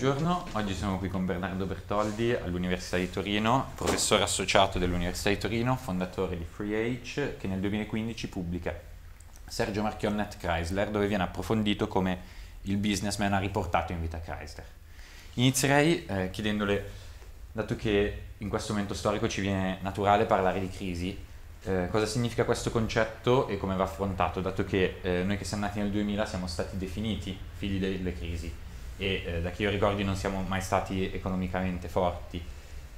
buongiorno. Oggi sono qui con Bernardo Bertoldi all'Università di Torino, professore associato dell'Università di Torino, fondatore di Free FreeH, che nel 2015 pubblica Sergio Marchionne at Chrysler, dove viene approfondito come il businessman ha riportato in vita Chrysler. Inizierei eh, chiedendole, dato che in questo momento storico ci viene naturale parlare di crisi, eh, cosa significa questo concetto e come va affrontato, dato che eh, noi che siamo nati nel 2000 siamo stati definiti figli delle crisi e eh, da che io ricordi non siamo mai stati economicamente forti.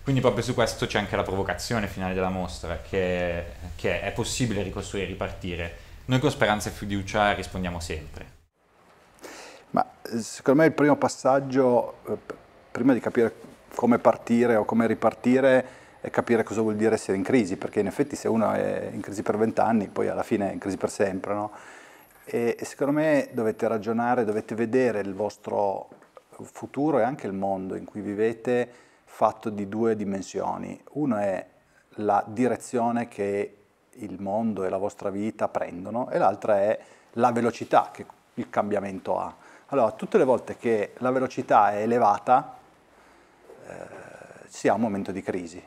Quindi proprio su questo c'è anche la provocazione finale della mostra, che, che è possibile ricostruire e ripartire. Noi con speranza e fiducia rispondiamo sempre. Ma eh, secondo me il primo passaggio, eh, prima di capire come partire o come ripartire, è capire cosa vuol dire essere in crisi, perché in effetti se uno è in crisi per vent'anni, poi alla fine è in crisi per sempre, no? E, secondo me dovete ragionare, dovete vedere il vostro futuro e anche il mondo in cui vivete fatto di due dimensioni. Uno è la direzione che il mondo e la vostra vita prendono e l'altra è la velocità che il cambiamento ha. Allora, tutte le volte che la velocità è elevata, eh, si ha un momento di crisi,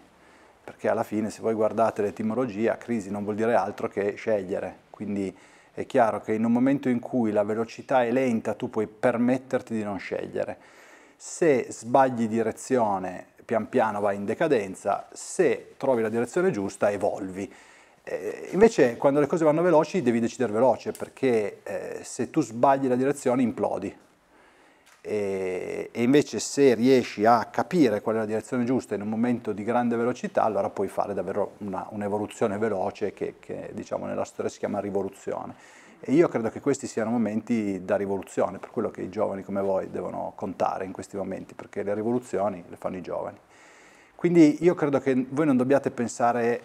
perché alla fine se voi guardate l'etimologia, crisi non vuol dire altro che scegliere, quindi è chiaro che in un momento in cui la velocità è lenta tu puoi permetterti di non scegliere. Se sbagli direzione pian piano vai in decadenza, se trovi la direzione giusta evolvi. Eh, invece quando le cose vanno veloci devi decidere veloce perché eh, se tu sbagli la direzione implodi e, eh, e invece se riesci a capire qual è la direzione giusta in un momento di grande velocità, allora puoi fare davvero un'evoluzione un veloce che, che diciamo, nella storia si chiama rivoluzione. E io credo che questi siano momenti da rivoluzione, per quello che i giovani come voi devono contare in questi momenti, perché le rivoluzioni le fanno i giovani. Quindi io credo che voi non dobbiate pensare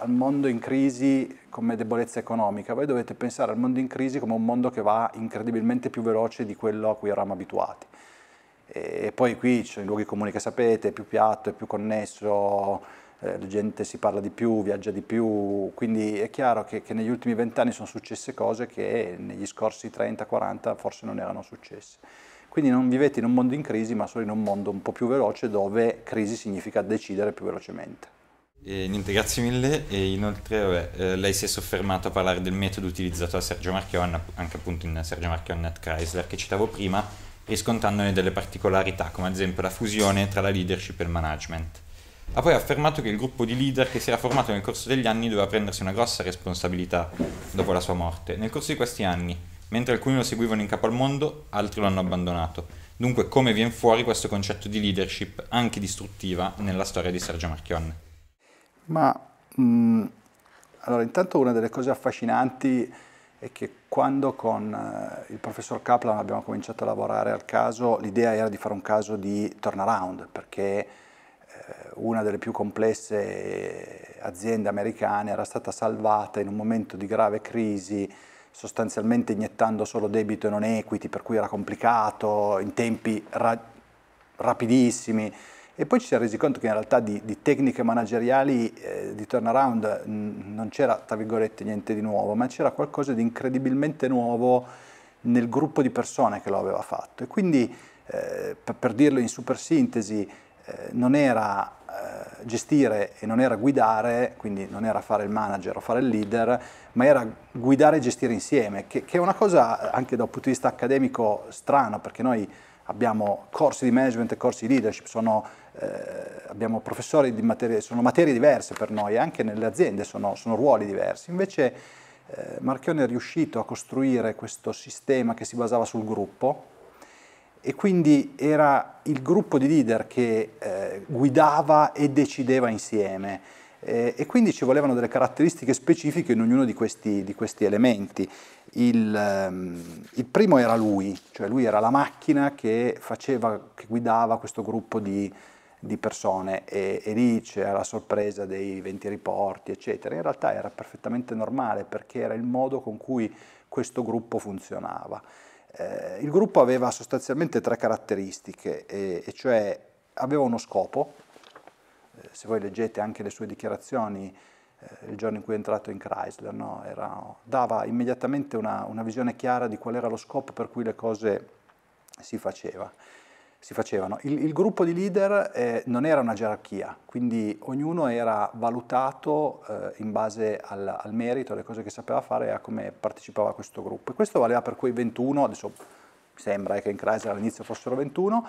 al mondo in crisi come debolezza economica, voi dovete pensare al mondo in crisi come un mondo che va incredibilmente più veloce di quello a cui eravamo abituati. E poi qui ci sono i luoghi comuni che sapete, è più piatto, è più connesso, eh, la gente si parla di più, viaggia di più, quindi è chiaro che, che negli ultimi vent'anni sono successe cose che negli scorsi 30-40 forse non erano successe. Quindi non vivete in un mondo in crisi, ma solo in un mondo un po' più veloce dove crisi significa decidere più velocemente. E niente, grazie mille e inoltre vabbè, eh, lei si è soffermato a parlare del metodo utilizzato da Sergio Marchion, anche appunto in Sergio Marchion Net Chrysler che citavo prima, riscontrandone delle particolarità come ad esempio la fusione tra la leadership e il management. Ha poi affermato che il gruppo di leader che si era formato nel corso degli anni doveva prendersi una grossa responsabilità dopo la sua morte. Nel corso di questi anni, mentre alcuni lo seguivano in capo al mondo, altri lo hanno abbandonato. Dunque come viene fuori questo concetto di leadership anche distruttiva nella storia di Sergio Marchionne? Ma mh, mm, allora intanto una delle cose affascinanti è che quando con eh, il professor Kaplan abbiamo cominciato a lavorare al caso, l'idea era di fare un caso di turnaround, perché eh, una delle più complesse eh, aziende americane era stata salvata in un momento di grave crisi, sostanzialmente iniettando solo debito e non equity, per cui era complicato, in tempi ra rapidissimi, e poi ci si è resi conto che in realtà di, di tecniche manageriali, eh, di turnaround, mh, non c'era, tra virgolette, niente di nuovo, ma c'era qualcosa di incredibilmente nuovo nel gruppo di persone che lo aveva fatto. E quindi, eh, per, per, dirlo in super sintesi, eh, non era eh, gestire e non era guidare, quindi non era fare il manager o fare il leader, ma era guidare e gestire insieme, che, che è una cosa eh, anche da un punto di vista accademico strana, perché noi abbiamo corsi di management e corsi di leadership, sono eh, abbiamo professori di materie, sono materie diverse per noi, anche nelle aziende sono, sono ruoli diversi. Invece eh, Marchione è riuscito a costruire questo sistema che si basava sul gruppo e quindi era il gruppo di leader che eh, guidava e decideva insieme eh, e quindi ci volevano delle caratteristiche specifiche in ognuno di questi, di questi elementi. Il, ehm, il, primo era lui, cioè lui era la macchina che, faceva, che guidava questo gruppo di, di persone e, e lì c'era la sorpresa dei 20 riporti, eccetera. In realtà era perfettamente normale perché era il modo con cui questo gruppo funzionava. Eh, il gruppo aveva sostanzialmente tre caratteristiche, e, e cioè aveva uno scopo, eh, se voi leggete anche le sue dichiarazioni eh, il giorno in cui è entrato in Chrysler, no? era, dava immediatamente una, una visione chiara di qual era lo scopo per cui le cose si facevano si facevano. Il, il gruppo di leader eh, non era una gerarchia, quindi ognuno era valutato eh, in base al, al, merito, alle cose che sapeva fare e a come partecipava a questo gruppo. E questo valeva per quei 21, adesso mi sembra eh, che in Chrysler all'inizio fossero 21,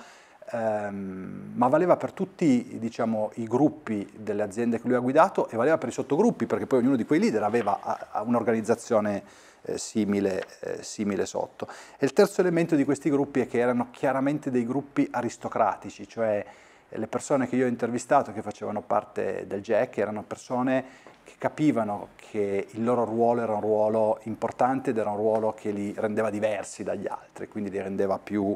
Um, ehm, ma valeva per tutti diciamo, i gruppi delle aziende che lui ha guidato e valeva per i sottogruppi, perché poi ognuno di quei leader aveva a, a un'organizzazione eh, simile, eh, simile sotto. E il terzo elemento di questi gruppi è che erano chiaramente dei gruppi aristocratici, cioè eh, le persone che io ho intervistato che facevano parte del Jack erano persone che capivano che il loro ruolo era un ruolo importante ed era un ruolo che li rendeva diversi dagli altri, quindi li rendeva più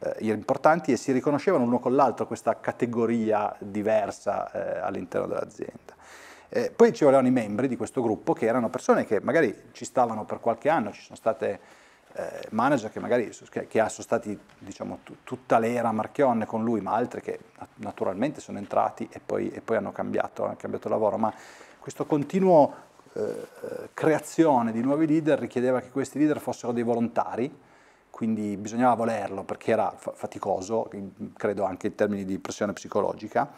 eh, importanti e si riconoscevano l'uno con l'altro questa categoria diversa eh, all'interno dell'azienda. Eh, poi ci volevano i membri di questo gruppo che erano persone che magari ci stavano per qualche anno, ci sono state eh, manager che magari che, che sono stati diciamo, t- tutta l'era Marchionne con lui, ma altri che naturalmente sono entrati e poi, e poi hanno, cambiato, hanno cambiato lavoro, ma questo continuo eh, eh, creazione di nuovi leader richiedeva che questi leader fossero dei volontari, quindi bisognava volerlo perché era faticoso, credo anche in termini di pressione psicologica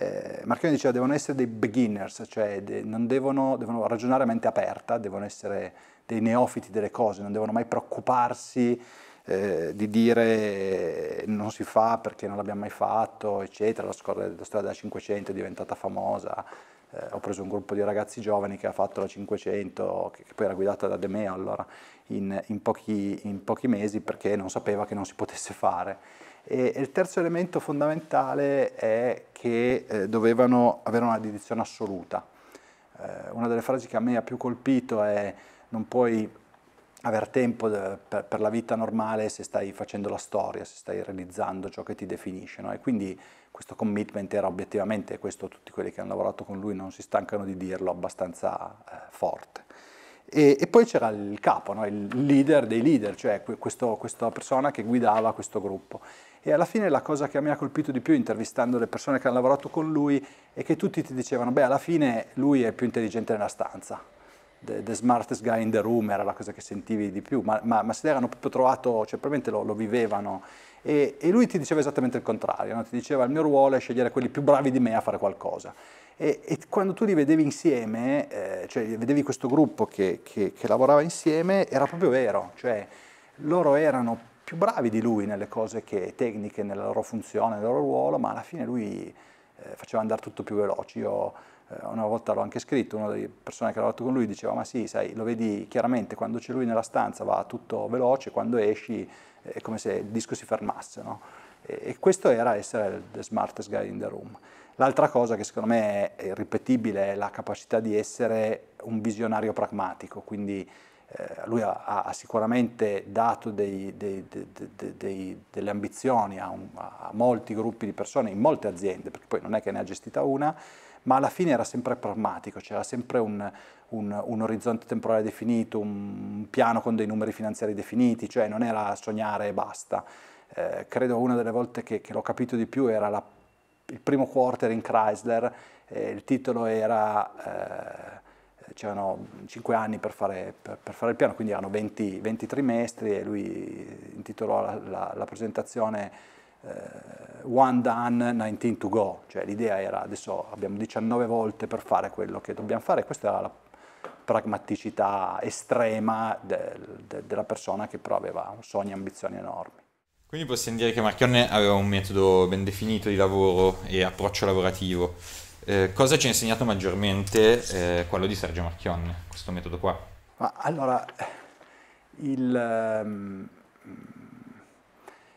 eh, Marchione diceva devono essere dei beginners, cioè de, devono, devono ragionare a mente aperta, devono essere dei neofiti delle cose, non devono mai preoccuparsi eh, di dire eh, non si fa perché non l'abbiamo mai fatto, eccetera. La, scuola, la strada della 500 è diventata famosa. Eh, ho preso un gruppo di ragazzi giovani che ha fatto la 500, che, che poi era guidata da De Meo allora, in, in, pochi, in pochi mesi perché non sapeva che non si potesse fare. E, il terzo elemento fondamentale è che eh, dovevano avere una dedizione assoluta. Eh, una delle frasi che a me ha più colpito è non puoi aver tempo de, eh, per, per, la vita normale se stai facendo la storia, se stai realizzando ciò che ti definisce. No? E quindi questo commitment era obiettivamente, questo tutti quelli che hanno lavorato con lui non si stancano di dirlo, abbastanza eh, forte. E, e poi c'era il capo, no? il leader dei leader, cioè questo, questa persona che guidava questo gruppo. E alla fine la cosa che mi ha colpito di più intervistando le persone che hanno lavorato con lui è che tutti ti dicevano, beh, alla fine lui è il più intelligente nella stanza. The, the smartest guy in the room era la cosa che sentivi di più, ma, ma, ma se l'erano proprio trovato, cioè probabilmente lo, lo vivevano. E, e, lui ti diceva esattamente il contrario, no? ti diceva il mio ruolo è scegliere quelli più bravi di me a fare qualcosa. E, e quando tu li vedevi insieme, eh, cioè vedevi questo gruppo che, che, che lavorava insieme, era proprio vero, cioè loro erano più bravi di lui nelle cose che, tecniche, nella loro funzione, nel loro ruolo, ma alla fine lui eh, faceva andare tutto più veloce. Io eh, una volta l'ho anche scritto, una delle persone che ha lavorato con lui diceva ma sì, sai, lo vedi chiaramente, quando c'è lui nella stanza va tutto veloce, quando esci eh, è come se il disco si fermasse. No? E, e questo era essere the smartest guy in the room. L'altra cosa che secondo me è irripetibile è la capacità di essere un visionario pragmatico, quindi eh, lui ha, ha, sicuramente dato dei, dei, dei, delle ambizioni a, un, a, molti gruppi di persone, in molte aziende, perché poi non è che ne ha gestita una, ma alla fine era sempre pragmatico, c'era sempre un, un, un orizzonte temporale definito, un piano con dei numeri finanziari definiti, cioè non era sognare e basta. Eh, credo una delle volte che, che l'ho capito di più era la il primo quarter in Chrysler, eh, il titolo era... Eh, c'erano 5 anni per fare, per, per fare, il piano, quindi erano 20, 20 trimestri e lui intitolò la, la, la presentazione eh, One Done, 19 to Go, cioè l'idea era adesso abbiamo 19 volte per fare quello che dobbiamo fare, questa era la pragmaticità estrema de, de, della persona che però aveva un sogno e ambizioni enormi. Quindi possiamo dire che Marchionne aveva un metodo ben definito di lavoro e approccio lavorativo. Eh, cosa ci ha insegnato maggiormente eh, quello di Sergio Marchionne, questo metodo qua? Ma allora, il, um,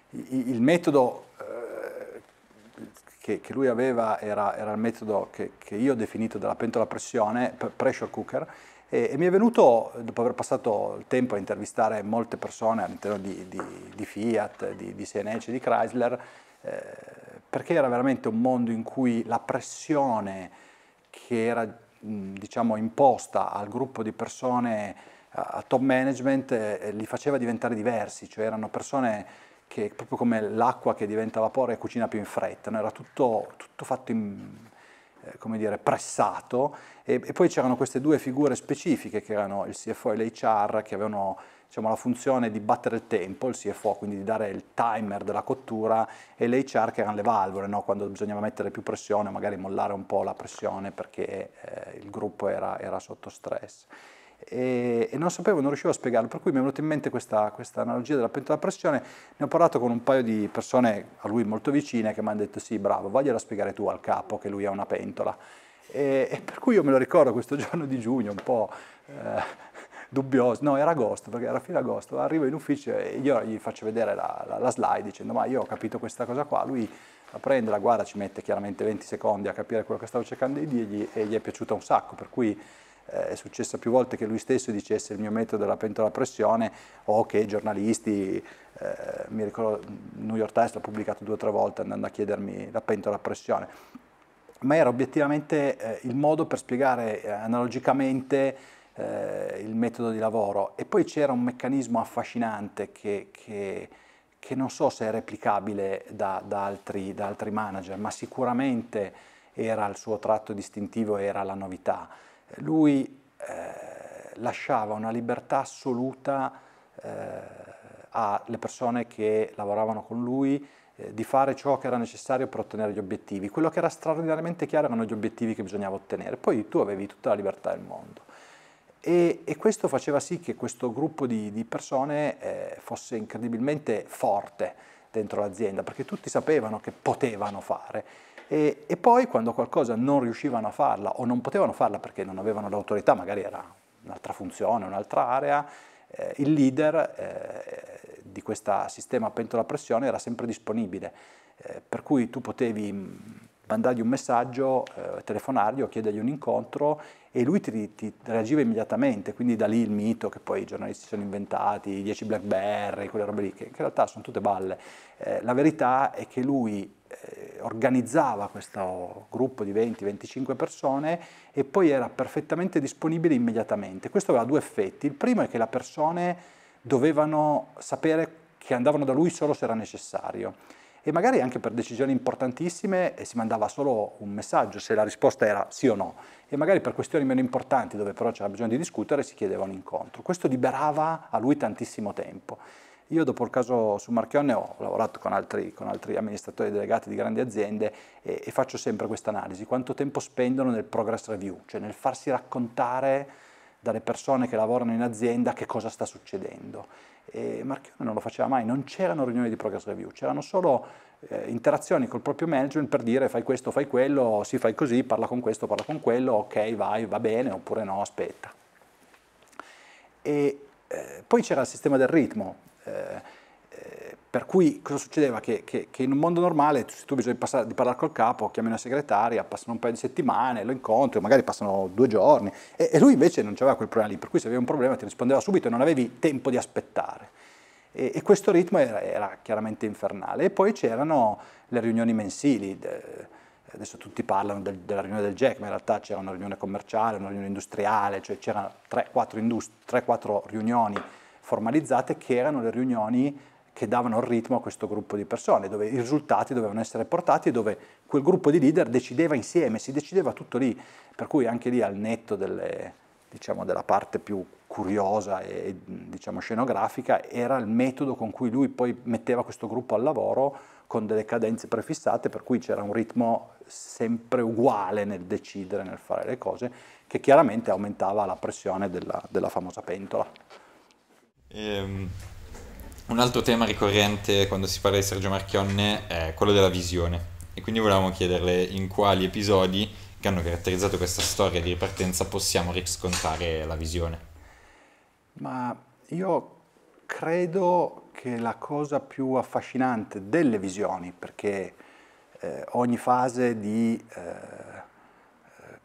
ehm, il, il metodo uh, che, che, lui aveva era, era il metodo che, che, io ho definito della pentola a pressione, pressure cooker, e, e mi è venuto, dopo aver passato il tempo a intervistare molte persone all'interno di, di, di, Fiat, di, di CNH, di Chrysler, eh, perché era veramente un mondo in cui la pressione che era diciamo, imposta al gruppo di persone a, a top management eh, li faceva diventare diversi, cioè erano persone che proprio come l'acqua che diventa vapore cucina più in fretta, no? era tutto, tutto fatto in, eh, come dire, pressato e, e poi c'erano queste due figure specifiche che erano il CFO e l'HR che avevano diciamo, la funzione di battere il tempo, il CFO, quindi di dare il timer della cottura e l'HR che erano le valvole, no? quando bisognava mettere più pressione, magari mollare un po' la pressione perché eh, il gruppo era, era sotto stress e, e, non sapevo, non riuscivo a spiegarlo, per cui mi è venuta in mente questa, questa analogia della pentola a pressione, ne ho parlato con un paio di persone a lui molto vicine che mi hanno detto sì bravo, vagliela a spiegare tu al capo che lui ha una pentola. E, e, per cui io me lo ricordo questo giorno di giugno un po' eh, dubbioso, no era agosto perché era fine agosto, arrivo in ufficio e io gli faccio vedere la, la, la slide dicendo ma io ho capito questa cosa qua, lui la prende, la guarda, ci mette chiaramente 20 secondi a capire quello che stavo cercando di dirgli e gli è piaciuta un sacco, per cui eh, è successo più volte che lui stesso dicesse il mio metodo è la pentola a pressione o che i giornalisti, eh, mi ricordo New York Times l'ha pubblicato due o tre volte andando a chiedermi la pentola a pressione, ma era obiettivamente eh, il modo per spiegare eh, analogicamente eh, il metodo di lavoro e poi c'era un meccanismo affascinante che, che che non so se è replicabile da, da, altri, da, altri, manager, ma sicuramente era il suo tratto distintivo, era la novità lui eh, lasciava una libertà assoluta eh, alle persone che lavoravano con lui eh, di fare ciò che era necessario per ottenere gli obiettivi. Quello che era straordinariamente chiaro erano gli obiettivi che bisognava ottenere, poi tu avevi tutta la libertà del mondo. E, e questo faceva sì che questo gruppo di, di persone eh, fosse incredibilmente forte dentro l'azienda, perché tutti sapevano che potevano fare e, e poi quando qualcosa non riuscivano a farla o non potevano farla perché non avevano l'autorità, magari era un'altra funzione, un'altra area, eh, il leader eh, di questo sistema a pentola a pressione era sempre disponibile, eh, per cui tu potevi mm, mandargli un messaggio, eh, telefonargli o chiedergli un incontro e lui ti, ti reagiva immediatamente, quindi da lì il mito che poi i giornalisti sono inventati, i 10 Blackberry, quelle robe lì, che in realtà sono tutte balle. Eh, la verità è che lui eh, organizzava questo gruppo di 20-25 persone e poi era perfettamente disponibile immediatamente. Questo aveva due effetti. Il primo è che le persone dovevano sapere che andavano da lui solo se era necessario e magari anche per decisioni importantissime eh, si mandava solo un messaggio se la risposta era sì o no e magari per questioni meno importanti dove però c'era bisogno di discutere si chiedeva un incontro. Questo liberava a lui tantissimo tempo. Io dopo il caso su Marchionne ho lavorato con altri, con altri amministratori delegati di grandi aziende e, e faccio sempre questa analisi, quanto tempo spendono nel progress review, cioè nel farsi raccontare dalle persone che lavorano in azienda che cosa sta succedendo e Marchione non lo faceva mai, non c'erano riunioni di progress review, c'erano solo eh, interazioni col proprio management per dire fai questo, fai quello, si sì, fai così, parla con questo, parla con quello, ok vai, va bene, oppure no, aspetta. E eh, poi c'era il sistema del ritmo. Eh, per cui cosa succedeva? Che, che, che in un mondo normale, se tu hai bisogno di, passare, di, parlare col capo, chiami una segretaria, passano un paio di settimane, lo incontri, magari passano due giorni, e, e lui invece non c'aveva quel problema lì, per cui se avevi un problema ti rispondeva subito e non avevi tempo di aspettare. E, e questo ritmo era, era, chiaramente infernale. E poi c'erano le riunioni mensili, de, adesso tutti parlano del, della riunione del GEC, ma in realtà c'era una riunione commerciale, una riunione industriale, cioè c'erano 3-4 riunioni formalizzate che erano le riunioni che davano il ritmo a questo gruppo di persone, dove i risultati dovevano essere portati dove quel gruppo di leader decideva insieme, si decideva tutto lì, per cui anche lì al netto delle, diciamo, della parte più curiosa e diciamo, scenografica era il metodo con cui lui poi metteva questo gruppo al lavoro con delle cadenze prefissate, per cui c'era un ritmo sempre uguale nel decidere, nel fare le cose, che chiaramente aumentava la pressione della, della famosa pentola. Ehm, un altro tema ricorrente quando si parla di Sergio Marchionne è quello della visione e quindi volevamo chiederle in quali episodi che hanno caratterizzato questa storia di ripartenza possiamo riscontrare la visione. Ma io credo che la cosa più affascinante delle visioni, perché eh, ogni fase di eh,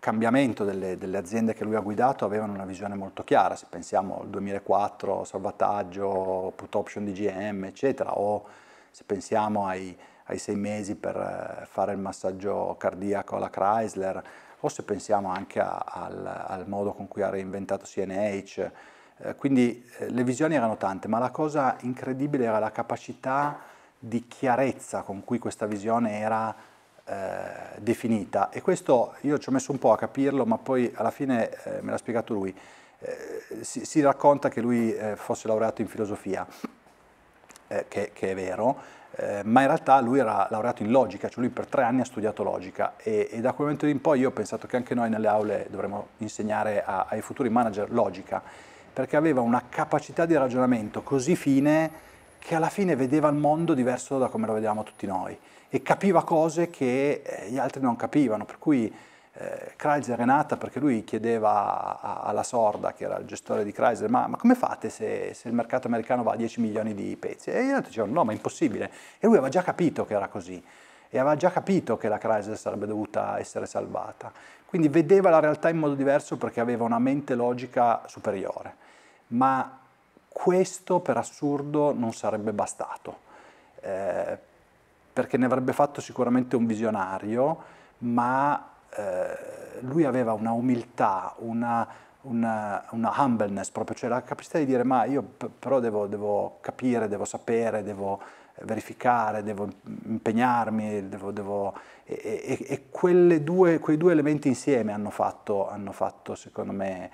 cambiamento delle, delle, aziende che lui ha guidato avevano una visione molto chiara, se pensiamo al 2004, salvataggio, put option di GM, eccetera, o se pensiamo ai, ai sei mesi per eh, fare il massaggio cardiaco alla Chrysler, o se pensiamo anche a, al, al, modo con cui ha reinventato CNH. Eh, quindi eh, le visioni erano tante, ma la cosa incredibile era la capacità di chiarezza con cui questa visione era eh, definita e questo io ci ho messo un po' a capirlo ma poi alla fine eh, me l'ha spiegato lui. Eh, si, si, racconta che lui eh, fosse laureato in filosofia, eh, che, che, è vero, eh, ma in realtà lui era laureato in logica, cioè lui per tre anni ha studiato logica e, e da quel momento in poi io ho pensato che anche noi nelle aule dovremmo insegnare a, ai futuri manager logica, perché aveva una capacità di ragionamento così fine che alla fine vedeva il mondo diverso da come lo vedevamo tutti noi e capiva cose che eh, gli altri non capivano, per cui eh, Chrysler è nata perché lui chiedeva alla sorda, che era il gestore di Chrysler, ma, ma come fate se, se, il mercato americano va a 10 milioni di pezzi? E gli altri dicevano no, ma è impossibile. E lui aveva già capito che era così e aveva già capito che la Chrysler sarebbe dovuta essere salvata. Quindi vedeva la realtà in modo diverso perché aveva una mente logica superiore. Ma questo per assurdo non sarebbe bastato. Eh, perché ne avrebbe fatto sicuramente un visionario, ma eh, lui aveva una umiltà, una, una, una, humbleness proprio, cioè la capacità di dire ma io però devo, devo capire, devo sapere, devo verificare, devo impegnarmi, devo, devo... e, e, e due, quei due elementi insieme hanno fatto, hanno fatto secondo me,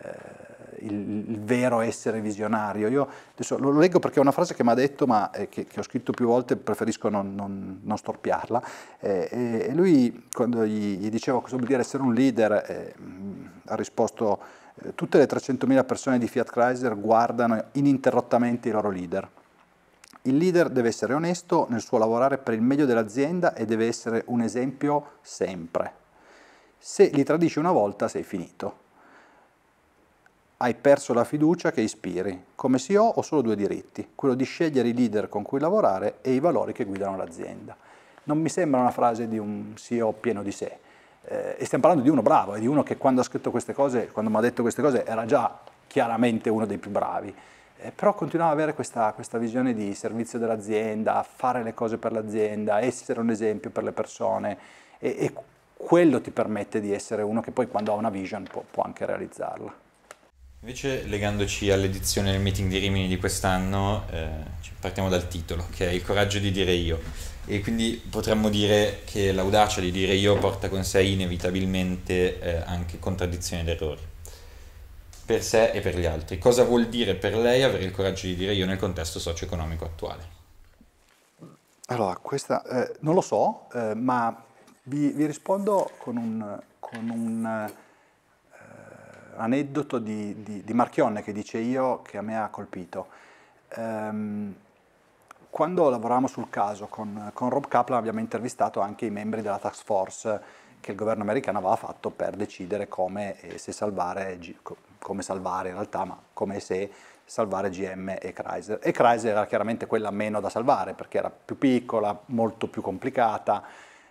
eh, il, il, vero essere visionario. Io adesso lo leggo perché è una frase che mi ha detto, ma eh, che, che, ho scritto più volte, preferisco non, non, non storpiarla. Eh, eh e lui, quando gli, gli, dicevo cosa vuol dire essere un leader, eh, mm, ha risposto: eh, Tutte le 300.000 persone di Fiat Chrysler guardano ininterrottamente i loro leader. Il leader deve essere onesto nel suo lavorare per il meglio dell'azienda e deve essere un esempio sempre. Se li tradisci una volta sei finito hai perso la fiducia che ispiri. Come CEO ho solo due diritti, quello di scegliere i leader con cui lavorare e i valori che guidano l'azienda. Non mi sembra una frase di un CEO pieno di sé. Eh, e stiamo parlando di uno bravo, eh, di uno che quando ha scritto queste cose, quando mi ha detto queste cose, era già chiaramente uno dei più bravi. Eh, però continuava ad avere questa, questa visione di servizio dell'azienda, fare le cose per l'azienda, essere un esempio per le persone. E, e quello ti permette di essere uno che poi quando ha una vision può, può anche realizzarla. Invece, legandoci all'edizione del meeting di Rimini di quest'anno, eh, partiamo dal titolo, che è Il coraggio di dire io. E quindi potremmo dire che l'audacia di dire io porta con sé inevitabilmente eh, anche contraddizioni ed errori, per sé e per gli altri. Cosa vuol dire per lei avere il coraggio di dire io nel contesto socio-economico attuale? Allora, questa eh, non lo so, eh, ma vi, vi, rispondo con un... Con un eh, aneddoto di, di, di, Marchionne che dice io che a me ha colpito. Ehm, quando lavoravamo sul caso con, con, Rob Kaplan abbiamo intervistato anche i membri della task force che il governo americano aveva fatto per decidere come e eh, se salvare, come salvare in realtà, ma come se salvare GM e Chrysler. E Chrysler era chiaramente quella meno da salvare perché era più piccola, molto più complicata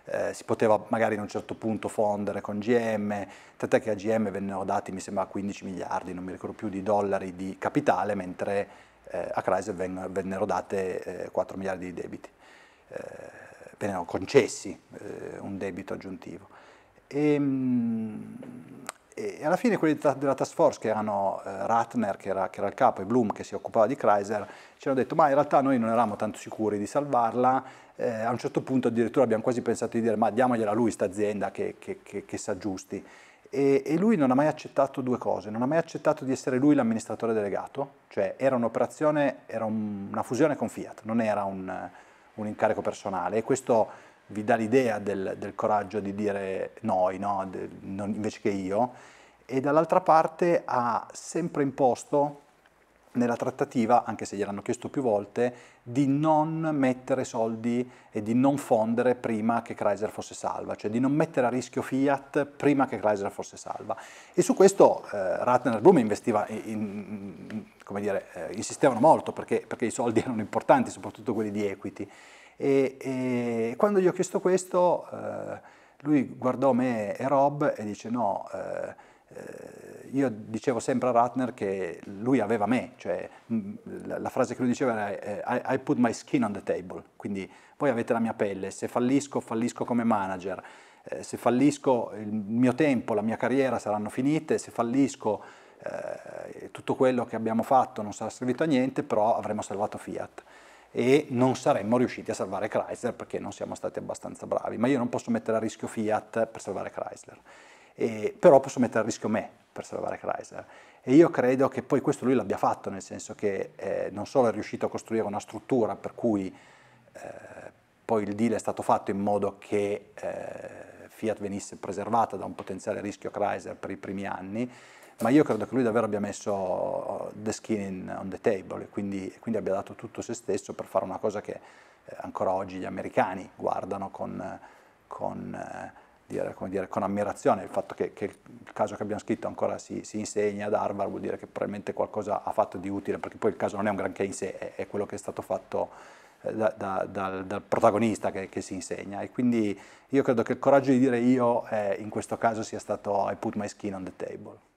eh, si poteva magari in un certo punto fondere con GM, tant'è che a GM vennero dati mi sembra 15 miliardi, non mi ricordo più, di dollari di capitale, mentre eh, a Chrysler vennero, vennero date eh, 4 miliardi di debiti, eh, vennero concessi eh, un debito aggiuntivo. Ehm, e, e, alla fine quelli della task force, che erano eh, Ratner, che era, che era il capo, e Bloom, che si occupava di Chrysler, ci hanno detto ma in realtà noi non eravamo tanto sicuri di salvarla, eh, a un certo punto addirittura abbiamo quasi pensato di dire ma diamogliela a lui questa azienda che, che, che, che si aggiusti. E, e, lui non ha mai accettato due cose, non ha mai accettato di essere lui l'amministratore delegato, cioè era un'operazione, era un, una fusione con Fiat, non era un, un, incarico personale e questo vi dà l'idea del, del coraggio di dire noi, no, de, non, invece che io, e dall'altra parte ha sempre imposto nella trattativa, anche se gliel'hanno chiesto più volte, di non mettere soldi e di non fondere prima che Chrysler fosse salva, cioè di non mettere a rischio Fiat prima che Chrysler fosse salva. E su questo eh, Ratner e Blume investiva in, in, come dire, eh, insistevano molto perché, perché, i soldi erano importanti, soprattutto quelli di equity. E, e quando gli ho chiesto questo, eh, lui guardò me e Rob e dice no eh, eh, io dicevo sempre a Ratner che lui aveva me, cioè mm, la frase che lui diceva era eh, I, put my skin on the table, quindi voi avete la mia pelle, se fallisco fallisco come manager, eh, se fallisco il mio tempo, la mia carriera saranno finite, se fallisco eh, tutto quello che abbiamo fatto non sarà servito a niente, però avremo salvato Fiat e non saremmo riusciti a salvare Chrysler perché non siamo stati abbastanza bravi, ma io non posso mettere a rischio Fiat per salvare Chrysler e, però posso mettere a rischio me per salvare Chrysler. E io credo che poi questo lui l'abbia fatto, nel senso che eh, non solo è riuscito a costruire una struttura per cui eh, poi il deal è stato fatto in modo che eh, Fiat venisse preservata da un potenziale rischio Chrysler per i primi anni, ma io credo che lui davvero abbia messo the skin on the table e quindi, quindi, abbia dato tutto se stesso per fare una cosa che eh, ancora oggi gli americani guardano con... con eh, dire, dire, con ammirazione il fatto che, che, il caso che abbiamo scritto ancora si, si, insegna ad Harvard, vuol dire che probabilmente qualcosa ha fatto di utile, perché poi il caso non è un granché in sé, è, è quello che è stato fatto eh, da, da, dal, dal, protagonista che, che, si insegna e quindi io credo che il coraggio di dire io eh, in questo caso sia stato I put my skin on the table.